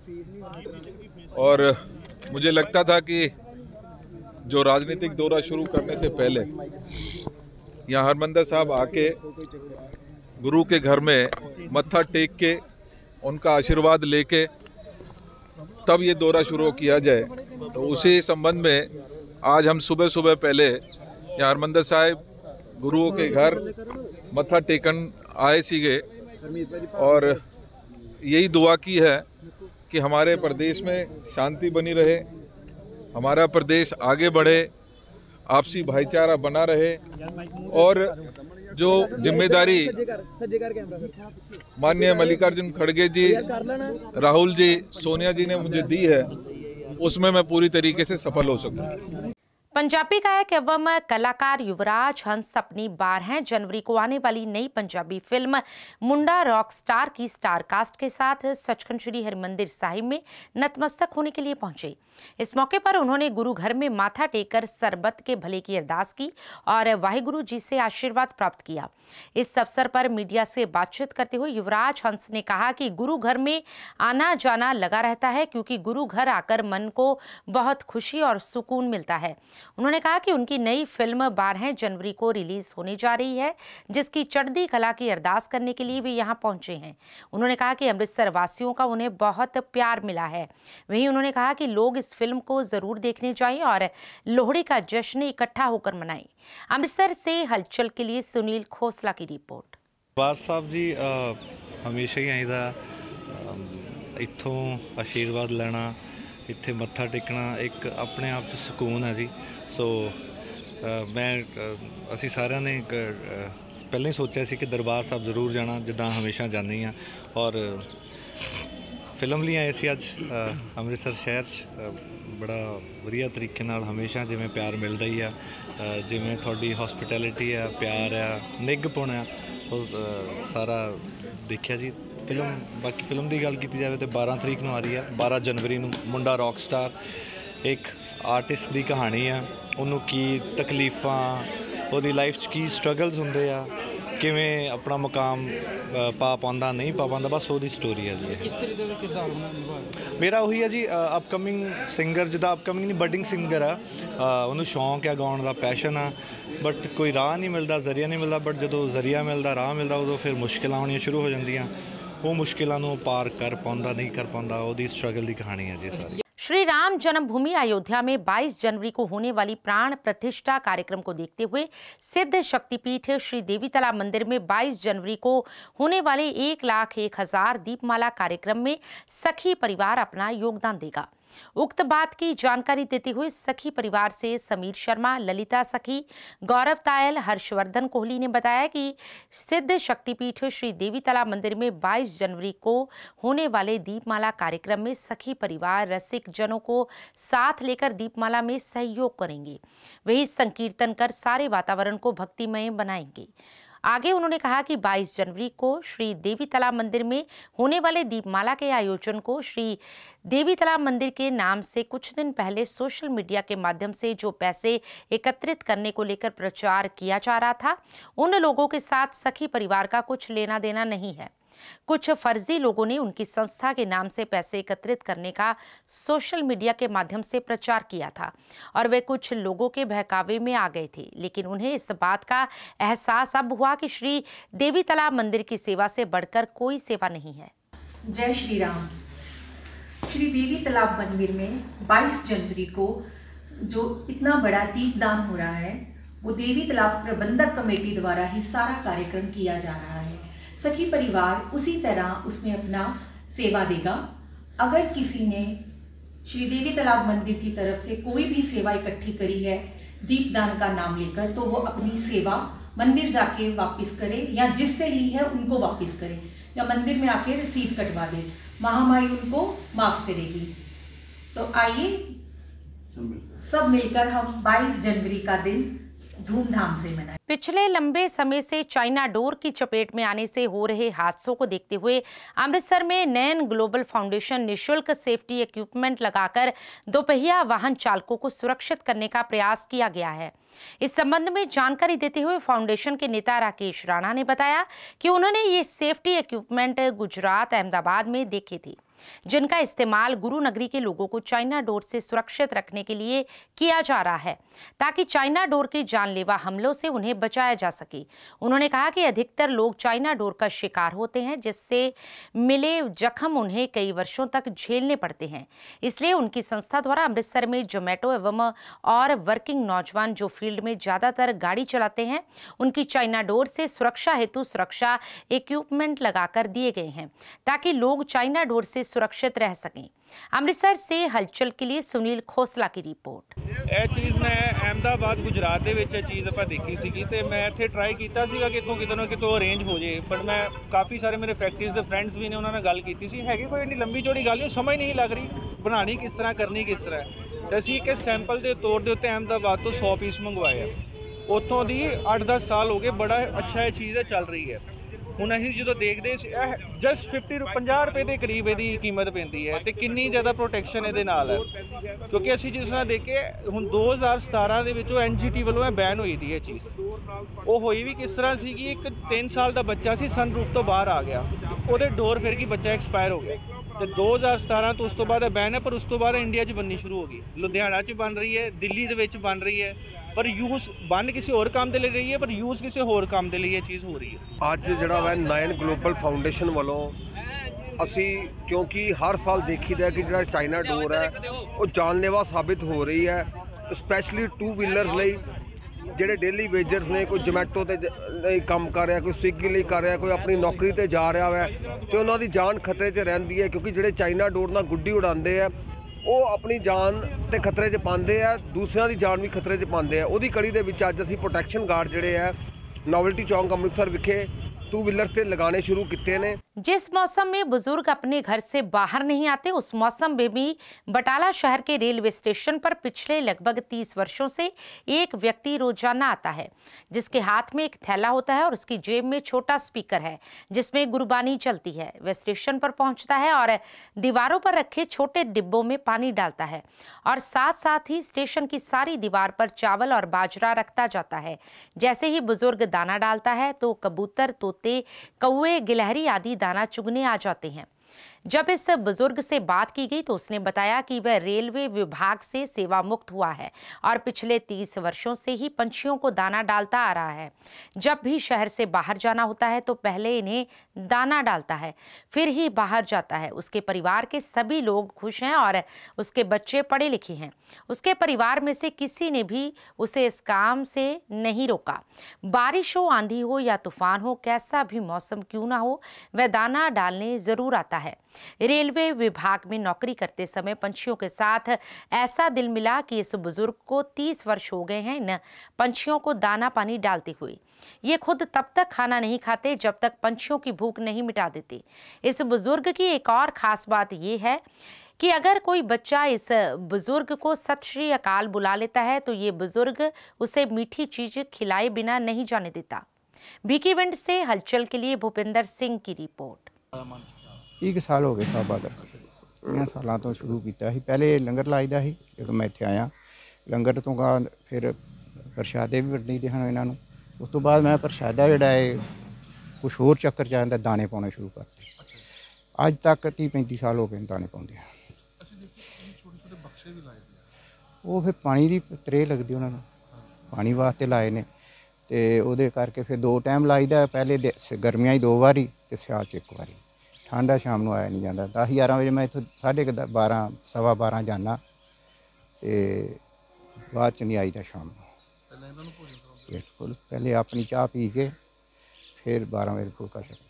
और मुझे लगता था कि जो राजनीतिक दौरा शुरू करने से पहले यहाँ हरमंदर साहब आके गुरु के घर में मत्था टेक के उनका आशीर्वाद लेके तब ये दौरा शुरू किया जाए तो उसी संबंध में आज हम सुबह सुबह पहले यहाँ हरमंदर साहब गुरुओं के घर मत्था टेकन आए सीगे और यही दुआ की है कि हमारे प्रदेश में शांति बनी रहे हमारा प्रदेश आगे बढ़े आपसी भाईचारा बना रहे और जो जिम्मेदारी माननीय मल्लिकार्जुन खड़गे जी राहुल जी सोनिया जी ने मुझे दी है उसमें मैं पूरी तरीके से सफल हो सकूँ पंजाबी गायक एवं कलाकार युवराज हंस अपनी बारह जनवरी को आने वाली नई Punjabi film Munda rock star की स्टार कास्ट के साथ सचखंड श्री हरिमंदिर साहिब में नतमस्तक होने के लिए पहुंचे इस मौके पर उन्होंने गुरु घर में माथा कर सरबत के भले की अरदास की और वाहिगुरु जी से आशीर्वाद प्राप्त किया इस अवसर पर मीडिया से बातचीत करते हुए युवराज हंस ने कहा कि गुरु घर में आना जाना लगा रहता है क्योंकि गुरु घर आकर मन को बहुत खुशी और सुकून मिलता है उन्होंने कहा कि उनकी नई फिल्म बारह जनवरी को रिलीज होने जा रही है जिसकी चढ़दी कला की अरदास करने के लिए वे यहाँ पहुंचे हैं उन्होंने कहा कि अमृतसर वासियों का उन्हें बहुत प्यार मिला है वहीं उन्होंने कहा कि लोग इस फिल्म को ज़रूर देखने चाहिए और लोहड़ी का जश्न इकट्ठा होकर मनाएं अमृतसर से हलचल के लिए सुनील खोसला की रिपोर्ट ਬਾਦ ਸਾਹਿਬ ਜੀ ਹਮੇਸ਼ਾ ਹੀ ਆਈਦਾ इतों आशीर्वाद लेना ਇੱਥੇ ਮੱਥਾ ਟੇਕਣਾ ਇੱਕ ਆਪਣੇ ਆਪ 'ਚ ਸਕੂਨ ਹੈ ਜੀ ਸੋ ਮੈਂ ਅਸੀਂ ਸਾਰਿਆਂ ਨੇ ਪਹਿਲਾਂ ਹੀ ਸੋਚਿਆ ਸੀ ਕਿ ਦਰਬਾਰ ਸਾਹਿਬ ਜ਼ਰੂਰ ਜਾਣਾ ਜਿੱਦਾਂ ਹਮੇਸ਼ਾ ਜਾਂਦੇ ਆ ਔਰ ਫਿਲਮ ਲਈ ਆਏ ਸੀ ਅੱਜ ਅੰਮ੍ਰਿਤਸਰ ਸ਼ਹਿਰ 'ਚ ਬੜਾ ਵਧੀਆ ਤਰੀਕੇ ਨਾਲ ਹਮੇਸ਼ਾ ਜਿਵੇਂ ਪਿਆਰ ਮਿਲਦਾ ਹੀ ਆ ਜਿਵੇਂ ਤੁਹਾਡੀ ਹਸਪਿਟੈਲਿਟੀ ਆ ਪਿਆਰ ਆ ਨਿੱਘਪੁਣ ਆ ਉਹ ਸਾਰਾ ਦੇਖਿਆ ਜੀ ਫਿਲਮ ਬਾਕੀ ਫਿਲਮ ਦੀ ਗੱਲ ਕੀਤੀ ਜਾਵੇ ਤੇ 12 ਤਰੀਕ ਨੂੰ ਆ ਰਹੀ ਆ 12 ਜਨਵਰੀ ਨੂੰ ਮੁੰਡਾ ਰੌਕ ਸਟਾਰ ਇੱਕ ਆਰਟਿਸਟ ਦੀ ਕਹਾਣੀ ਆ ਉਹਨੂੰ ਕੀ ਤਕਲੀਫਾਂ ਉਹਦੀ ਲਾਈਫ 'ਚ ਕੀ ਸਟਰਗਲਸ ਹੁੰਦੇ ਆ ਕਿਵੇਂ ਆਪਣਾ ਮਕਾਮ ਪਾ ਪਾਉਂਦਾ ਨਹੀਂ ਪਾ ਪਾਉਂਦਾ ਬਸ ਉਹਦੀ ਸਟੋਰੀ ਆ ਜੀ ਕਿਸ ਤਰੀਕੇ ਦਾ ਕਿਰਦਾਰ ਨਿਭਾਇਆ ਮੇਰਾ ਉਹੀ ਆ ਜੀ ਅਪਕਮਿੰਗ ਸਿੰਗਰ ਜਿਹਦਾ ਅਪਕਮਿੰਗ ਨਹੀਂ ਬਡਿੰਗ ਸਿੰਗਰ ਆ ਉਹਨੂੰ ਸ਼ੌਂਕ ਆ ਗਾਉਣ ਦਾ ਪੈਸ਼ਨ ਆ ਬਟ ਕੋਈ ਰਾਹ ਨਹੀਂ ਮਿਲਦਾ ਜ਼ਰੀਆ ਨਹੀਂ ਮਿਲਦਾ ਬਟ ਜਦੋਂ ਜ਼ਰੀਆ ਮਿਲਦਾ ਰਾਹ ਮਿਲਦਾ ਉਦੋਂ ਫਿਰ ਮੁਸ਼ਕਲਾਂ ਆਉਣੀਆਂ ਸ਼ੁਰੂ ਹੋ ਜਾਂਦੀਆਂ वो मुश्किलों ਨੂੰ ਪਾਰ ਕਰ ਪਾਉਂਦਾ ਨਹੀਂ ਕਰ ਪਾਉਂਦਾ ਉਹਦੀ ਸਟਰਗਲ ਦੀ ਕਹਾਣੀ ਹੈ ਜੀ श्री राम जन्मभूमि अयोध्या में 22 जनवरी को होने वाली प्राण प्रतिष्ठा कार्यक्रम को देखते हुए सिद्ध शक्तिपीठ श्री देवी तला मंदिर में 22 जनवरी को होने वाले एक लाख एक हजार दीपमाला कार्यक्रम में सखी परिवार अपना योगदान देगा उक्त बात की जानकारी देते हुए सखी परिवार से समीर शर्मा ललिता सखी गौरव तायल हर्षवर्धन कोहली ने बताया कि सिद्ध शक्तिपीठ श्री देवी तला मंदिर में 22 जनवरी को होने वाले दीपमाला कार्यक्रम में सखी परिवार रसिक जनों को साथ लेकर दीपमाला में सहयोग करेंगे वही संकीर्तन कर सारे वातावरण को भक्तिमय बनाएंगे आगे उन्होंने कहा कि 22 जनवरी को श्री देवी तालाब मंदिर में होने वाले दीपमाला के आयोजन को श्री देवी तालाब मंदिर के नाम से कुछ दिन पहले सोशल मीडिया के माध्यम से जो पैसे एकत्रित करने को लेकर प्रचार किया जा रहा था उन लोगों के साथ सखी परिवार का कुछ लेना देना नहीं है कुछ फर्जी लोगों ने उनकी संस्था के नाम से पैसे एकत्रित करने का सोशल मीडिया के माध्यम से प्रचार किया था और वे कुछ लोगों के बहकावे में आ गए थे लेकिन उन्हें इस बात का एहसास अब हुआ कि श्री देवी तालाब मंदिर की सेवा से बढ़कर कोई सेवा नहीं है जय श्री राम श्री देवी तालाब मंदिर में 22 जनवरी को जो इतना बड़ा दीपदान हो रहा है वो देवी तालाब प्रबंधक कमेटी द्वारा ही सारा कार्यक्रम किया जा रहा है सखी परिवार उसी तरह उसमें अपना सेवा देगा अगर किसी ने श्रीदेवी तालाब मंदिर की तरफ से कोई भी सेवा इकट्ठी करी है दीपदान का नाम लेकर तो वो अपनी सेवा मंदिर जाके वापस करे या जिससे ली है उनको वापस करे या मंदिर में आके रसीद कटवा दे महामाई उनको माफ़ करेगी तो आइए सब मिलकर हम 22 जनवरी का दिन धूमधाम से मनाया पिछले लंबे समय से चाइना डोर की चपेट में आने से हो रहे हादसों को देखते हुए अमृतसर में नयन ग्लोबल फाउंडेशन निशुल्क सेफ्टी इक्विपमेंट लगाकर दोपहिया वाहन चालकों को सुरक्षित करने का प्रयास किया गया है इस संबंध में जानकारी देते हुए फाउंडेशन के नेता राकेश राणा ने बताया कि उन्होंने ये सेफ्टी इक्विपमेंट गुजरात अहमदाबाद में देखे थी जिनका इस्तेमाल गुरु नगरी के लोगों को चाइना डोर से सुरक्षित रखने के लिए किया जा रहा है ताकि चाइना डोर के जानलेवा हमलों से उन्हें बचाया जा सके उन्होंने कहा कि अधिकतर लोग चाइना डोर का शिकार होते हैं जिससे मिले जख्म उन्हें कई वर्षों तक झेलने पड़ते हैं इसलिए उनकी संस्था द्वारा अमृतसर में जोमेटो एवं और वर्किंग नौजवान जो फील्ड में ज़्यादातर गाड़ी चलाते हैं उनकी चाइना डोर से सुरक्षा हेतु सुरक्षा इक्विपमेंट लगाकर दिए गए हैं ताकि लोग चाइना डोर से ਸੁਰੱਖਿਅਤ ਰਹਿ सकें ਅੰਮ੍ਰਿਤਸਰ ਸੇ ਹਲਚਲ ਕੇ ਲਈ ਸੁਨੀਲ ਖੋਸਲਾ ਕੀ ਰਿਪੋਰਟ ਇਹ ਚੀਜ਼ ਮੈਂ ਅਹਮਦਾਬਾਦ ਗੁਜਰਾਤ ਦੇ ਵਿੱਚ ਇਹ ਚੀਜ਼ ਆਪਾਂ ਦੇਖੀ ਸੀਗੀ ਤੇ ਮੈਂ ਇੱਥੇ ਟਰਾਈ ਕੀਤਾ ਸੀਗਾ ਕਿ ਇੱਥੋਂ ਕਿਤੋਂ ਨਾ ਕਿਤੋਂ ਅਰੇਂਜ ਹੋ ਜੇ ਪਰ ਮੈਂ ਕਾਫੀ ਸਾਰੇ ਮੇਰੇ ਫੈਕਟਰੀਜ਼ ਦੇ ਫਰੈਂਡਸ ਵੀ ਨੇ ਉਹਨਾਂ ਨਾਲ ਗੱਲ ਕੀਤੀ ਸੀ ਹੈਗੀ ਕੋਈ ਇੰਨੀ ਲੰਬੀ ਚੋੜੀ ਗੱਲ ਨਹੀਂ ਸਮਝ ਨਹੀਂ ਲੱਗ ਰਹੀ ਬਣਾਣੀ ਕਿਸ ਤਰ੍ਹਾਂ ਕਰਨੀ ਕਿਸ ਤਰ੍ਹਾਂ ਤੇ ਅਸੀਂ ਇੱਕ ਸੈਂਪਲ ਦੇ ਤੌਰ ਦੇ ਉੱਤੇ ਅਹਮਦਾਬਾਦ ਤੋਂ 100 ਪੀਸ ਮੰਗਵਾਏ ਆ ਉਥੋਂ ਦੀ 8-10 ਸਾਲ ਹੋ ਗਏ ਬੜਾ ਅੱਛਾ ਇਹ ਚੀਜ਼ ਹੈ ਚੱਲ ਰਹੀ ਹੈ ਹੁਣ ਅਸੀਂ ਜਦੋਂ ਦੇਖਦੇ ਸੀ ਇਹ ਜਸਟ 50 50 ਰੁਪਏ ਦੇ ਕਰੀਬ ਇਹਦੀ ਕੀਮਤ ਪੈਂਦੀ ਹੈ ਤੇ ਕਿੰਨੀ ਜ਼ਿਆਦਾ ਪ੍ਰੋਟੈਕਸ਼ਨ ਇਹਦੇ ਨਾਲ ਹੈ ਕਿਉਂਕਿ ਅਸੀਂ ਜਿਸ ਤਰ੍ਹਾਂ ਦੇਖੇ ਹੁਣ 2017 ਦੇ ਵਿੱਚ ਉਹ ਐਨਜੀਟੀ ਵੱਲੋਂ ਬੈਨ ਹੋਈ ਦੀ ਇਹ ਚੀਜ਼ ਉਹ ਹੋਈ ਵੀ ਕਿਸ ਤਰ੍ਹਾਂ ਸੀ ਕਿ ਇੱਕ 3 ਸਾਲ ਦਾ ਬੱਚਾ ਸੀ ਸਨਰੂਫ ਤੋਂ ਬਾਹਰ ਆ ਗਿਆ ਉਹਦੇ ਡੋਰ ਫਿਰ ਗਈ ਬੱਚਾ ਐਕਸਪਾਇਰ ਹੋ ਗਿਆ ਤੇ 2017 ਤੋਂ ਉਸ ਤੋਂ ਬਾਅਦ ਇਹ ਬੈਨ ਹੈ ਪਰ ਉਸ ਤੋਂ ਬਾਅਦ ਇੰਡੀਆ 'ਚ ਬੰਨੀ ਸ਼ੁਰੂ ਹੋ ਗਈ ਲੁਧਿਆਣਾ 'ਚ ਬਣ ਰਹੀ ਹੈ ਦਿੱਲੀ ਦੇ ਵਿੱਚ ਬਣ ਰਹੀ ਹੈ ਪਰ ਯੂਜ਼ ਬੰਨ ਕਿਸੇ ਹੋਰ ਕੰਮ ਦੇ ਲਈ ਰਹੀ ਹੈ ਪਰ ਯੂਜ਼ ਕਿਸੇ ਹੋਰ ਕੰਮ ਦੇ ਲਈ ਇਹ ਚੀਜ਼ ਹੋ ਰਹੀ ਹੈ ਅੱਜ ਜਿਹੜਾ ਵੈ ਨਾਇਨ ਗਲੋਬਲ ਫਾਊਂਡੇਸ਼ਨ ਵੱਲੋਂ ਅਸੀਂ ਕਿਉਂਕਿ ਹਰ ਸਾਲ ਦੇਖੀਦਾ ਕਿ ਜਿਹੜਾ ਚਾਈਨਾ ਡੋਰ ਹੈ ਉਹ ਜਾਨਲੇਵਾ ਸਾਬਿਤ ਹੋ ਰਹੀ ਹੈ ਸਪੈਸ਼ਲੀ ਟੂ ਵੀਲਰਸ ਲਈ ਜਿਹੜੇ ਡੇਲੀ ਵੇਜਰਸ ਨੇ ਕੋਈ ਜਮੈਟੋ ਤੇ ਲਈ ਕੰਮ ਕਰ ਰਿਹਾ ਕੋਈ ਸਵਿਗੀ ਲਈ ਕਰ ਰਿਹਾ ਕੋਈ ਆਪਣੀ ਨੌਕਰੀ ਤੇ ਜਾ ਰਿਹਾ ਵੈ ਤੇ ਉਹਨਾਂ ਦੀ ਜਾਨ ਖਤਰੇ 'ਚ ਰਹਿੰਦੀ ਹੈ ਕਿਉਂਕਿ ਜਿਹੜੇ ਚਾਈਨਾ ਡੋਰ ਨਾਲ ਗੁੱਡੀ ਉਡਾਉਂਦੇ ਆ ਉਹ ਆਪਣੀ ਜਾਨ ਤੇ ਖਤਰੇ 'ਚ ਪਾਉਂਦੇ ਆ ਦੂਸਰਿਆਂ ਦੀ ਜਾਨ ਵੀ ਖਤਰੇ 'ਚ ਪਾਉਂਦੇ ਆ ਉਹਦੀ ਕੜੀ ਦੇ ਵਿੱਚ ਅੱਜ ਅਸੀਂ ਪ੍ਰੋਟੈਕਸ਼ਨ ਗਾਰਡ ਜਿਹੜੇ ਆ ਨੋਵਲਟੀ ਚੌਂਕ ਅੰਮ੍ਰਿਤਸਰ ਵਿਖੇ टू व्हीलर से लगाने शुरू किए ने जिस मौसम में बुजुर्ग अपने घर से बाहर नहीं आते उस मौसम में भी बटाला शहर के रेलवे स्टेशन पर पिछले लगभग तीस वर्षों से एक व्यक्ति रोजाना आता है जिसके हाथ में एक थैला होता है और उसकी जेब में छोटा स्पीकर है जिसमें गुरबानी चलती है वह स्टेशन पर पहुंचता है और दीवारों पर रखे छोटे डिब्बों में पानी डालता है और साथ साथ ही स्टेशन की सारी दीवार पर चावल और बाजरा रखता जाता है जैसे ही बुजुर्ग दाना डालता है तो कबूतर तो तोते कौए गिलहरी आदि दाना चुगने आ जाते हैं जब इस बुजुर्ग से बात की गई तो उसने बताया कि वह रेलवे विभाग से सेवा मुक्त हुआ है और पिछले तीस वर्षों से ही पंछियों को दाना डालता आ रहा है जब भी शहर से बाहर जाना होता है तो पहले इन्हें दाना डालता है फिर ही बाहर जाता है उसके परिवार के सभी लोग खुश हैं और उसके बच्चे पढ़े लिखे हैं उसके परिवार में से किसी ने भी उसे इस काम से नहीं रोका बारिश हो आंधी हो या तूफान हो कैसा भी मौसम क्यों ना हो वह दाना डालने ज़रूर आता है रेलवे विभाग में नौकरी करते समय पंछियों के साथ ऐसा दिल मिला कि इस बुजुर्ग को तीस वर्ष हो गए हैं इन पंछियों को दाना पानी डालती हुई ये खुद तब तक खाना नहीं खाते जब तक पंछियों की भूख नहीं मिटा देती इस बुजुर्ग की एक और खास बात ये है कि अगर कोई बच्चा इस बुज़ुर्ग को सत श्री अकाल बुला लेता है तो ये बुज़ुर्ग उसे मीठी चीज़ खिलाए बिना नहीं जाने देता बीकीविंड से हलचल के लिए भूपेंद्र सिंह की रिपोर्ट ਇੱਕ ਸਾਲ ਹੋ ਗਏ ਸਾਹਿਬ ਦਾ ਇਹਨਾਂ ਸਾਲਾਂ ਤੋਂ ਸ਼ੁਰੂ ਕੀਤਾ ਸੀ ਪਹਿਲੇ ਲੰਗਰ ਲਾਇਦਾ ਸੀ ਜਦੋਂ ਮੈਂ ਇੱਥੇ ਆਇਆ ਲੰਗਰ ਤੋਂ ਬਾਅਦ ਫਿਰ ਪ੍ਰਸ਼ਾਦੇ ਵੀ ਦੇ ਹਨ ਇਹਨਾਂ ਨੂੰ ਉਸ ਤੋਂ ਬਾਅਦ ਮੈਂ ਪ੍ਰਸ਼ਾਦਾ ਜਿਹੜਾ ਹੈ ਕੁਝ ਹੋਰ ਚੱਕਰ ਜਾਣ ਦਾ ਦਾਣੇ ਪਾਉਣੇ ਸ਼ੁਰੂ ਕਰਤੇ ਅੱਜ ਤੱਕ 30 35 ਸਾਲ ਹੋ ਗਏ ਦਾਣੇ ਪਾਉਂਦੇ ਆ ਉਹ ਫਿਰ ਪਾਣੀ ਦੀ ਤਰੇ ਲੱਗਦੀ ਉਹਨਾਂ ਨੂੰ ਪਾਣੀ ਵਾਸਤੇ ਲਾਏ ਨੇ ਤੇ ਉਹਦੇ ਕਰਕੇ ਫਿਰ ਦੋ ਟਾਈਮ ਲਾਈਦਾ ਪਹਿਲੇ ਗਰਮੀਆਂ ਹੀ ਦੋ ਵਾਰੀ ਤੇ ਸਿਆਲ ਚ ਇੱਕ ਵਾਰੀ ਠੰਡਾ ਸ਼ਾਮ ਨੂੰ ਆਇਆ ਨਹੀਂ ਜਾਂਦਾ 10 11 ਵਜੇ ਮੈਂ ਇੱਥੋਂ 12:30 ਸਵਾ 12 ਜਾਣਾ ਤੇ ਬਾਅਦ ਚ ਨਹੀਂ ਆਈਦਾ ਸ਼ਾਮ ਨੂੰ ਪਹਿਲੇ ਇਹਨਾਂ ਨੂੰ ਭੋਜਨ ਬਿਲਕੁਲ ਪਹਿਲੇ ਆਪਣੀ ਚਾਹ ਪੀ ਕੇ ਫਿਰ 12 ਵਜੇ ਫੁਲਕਾ ਛਕਣਾ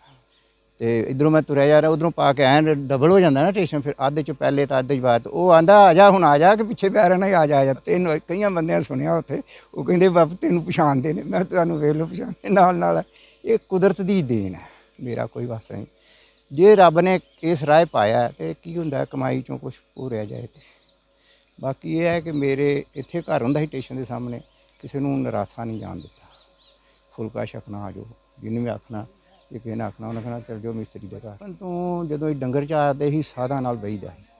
ਤੇ ਇਧਰੋਂ ਮੈਂ ਤੁਰਿਆ ਜਾ ਰਿਹਾ ਉਧਰੋਂ ਪਾ ਕੇ ਐਨ ਡਬਲ ਹੋ ਜਾਂਦਾ ਨਾ ਟੇਸ਼ਨ ਫਿਰ ਅੱਧੇ ਚ ਪਹਿਲੇ ਤਾਂ ਅੱਧੇ ਚ ਬਾਅਦ ਉਹ ਆਂਦਾ ਆ ਜਾ ਹੁਣ ਆ ਜਾ ਕਿ ਪਿੱਛੇ ਪੈ ਰਹਿਣਾ ਆ ਜਾ ਆ ਜਾ ਤੈਨੂੰ ਕਈਆਂ ਬੰਦਿਆਂ ਸੁਣਿਆ ਉੱਥੇ ਉਹ ਕਹਿੰਦੇ ਬਾਪ ਤੈਨੂੰ ਪਛਾਣਦੇ ਨੇ ਮੈਂ ਤੁਹਾਨੂੰ ਵੇਖ ਲਓ ਪਛਾਣਦੇ ਨਾਲ ਨਾਲ ਇਹ ਕੁਦਰਤ ਦੀ ਦੇਣ ਹੈ ਮੇਰਾ ਕੋਈ ਵਾਸਾ ਨਹੀਂ ਜੇ ਰੱਬ ਨੇ ਇਸ ਰਾਹ ਪਾਇਆ ਤੇ ਕੀ ਹੁੰਦਾ ਕਮਾਈ ਚੋਂ ਕੁਝ ਹੋ ਰਿਹਾ ਜਾਏ ਤੇ ਬਾਕੀ ਇਹ ਹੈ ਕਿ ਮੇਰੇ ਇੱਥੇ ਘਰ ਹੁੰਦਾ ਸੀ ਸਟੇਸ਼ਨ ਦੇ ਸਾਹਮਣੇ ਕਿਸੇ ਨੂੰ ਨਰਾਸਾ ਨਹੀਂ ਜਾਣ ਦਿੱਤਾ ਫੁਲਕਾ ਛਕਣਾ ਆ ਜੋ ਜਿੰਨੇ ਵੀ ਆਖਣਾ ਜੇ ਕਿਹਨਾਂ ਆਖਣਾ ਉਹਨਾਂ ਕਹਣਾ ਚਲ ਜੋ ਮਿਸਤਰੀ ਦੇ ਘਰ ਤੋਂ ਜਦੋਂ ਇਹ ਡੰਗਰ ਚਾਰਦੇ ਸੀ ਸਾਧਾ ਨਾਲ ਬਈਦਾ ਸੀ